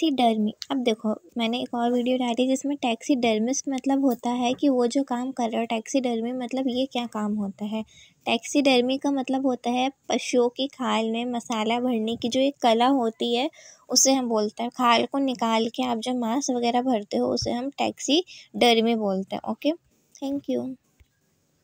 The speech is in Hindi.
टैक्सी डर्मी अब देखो मैंने एक और वीडियो डाली जिसमें टैक्सी टैक्सीडर्मिस्ट मतलब होता है कि वो जो काम कर रहा है डर्मी मतलब ये क्या काम होता है टैक्सी डर्मी का मतलब होता है पशुओं की खाल में मसाला भरने की जो एक कला होती है उसे हम बोलते हैं खाल को निकाल के आप जो मांस वगैरह भरते हो उसे हम टैक्सी डर्मी बोलते हैं ओके थैंक यू